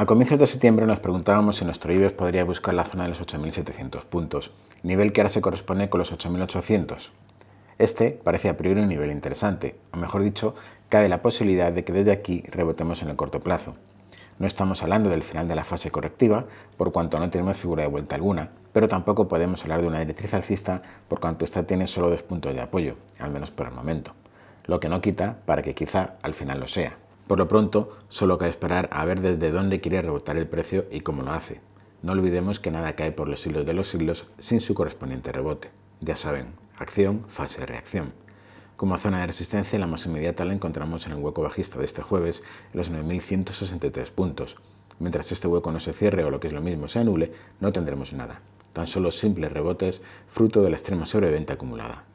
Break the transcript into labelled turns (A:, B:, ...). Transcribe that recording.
A: A comienzos de septiembre nos preguntábamos si nuestro IBEX podría buscar la zona de los 8.700 puntos, nivel que ahora se corresponde con los 8.800. Este parece a priori un nivel interesante, o mejor dicho, cabe la posibilidad de que desde aquí rebotemos en el corto plazo. No estamos hablando del final de la fase correctiva, por cuanto no tenemos figura de vuelta alguna, pero tampoco podemos hablar de una directriz alcista, por cuanto esta tiene solo dos puntos de apoyo, al menos por el momento. Lo que no quita para que quizá al final lo sea. Por lo pronto, solo cabe esperar a ver desde dónde quiere rebotar el precio y cómo lo hace. No olvidemos que nada cae por los siglos de los siglos sin su correspondiente rebote. Ya saben, acción, fase, reacción. Como zona de resistencia, la más inmediata la encontramos en el hueco bajista de este jueves, en los 9.163 puntos. Mientras este hueco no se cierre o lo que es lo mismo se anule, no tendremos nada, tan solo simples rebotes fruto de la extrema
B: sobreventa acumulada.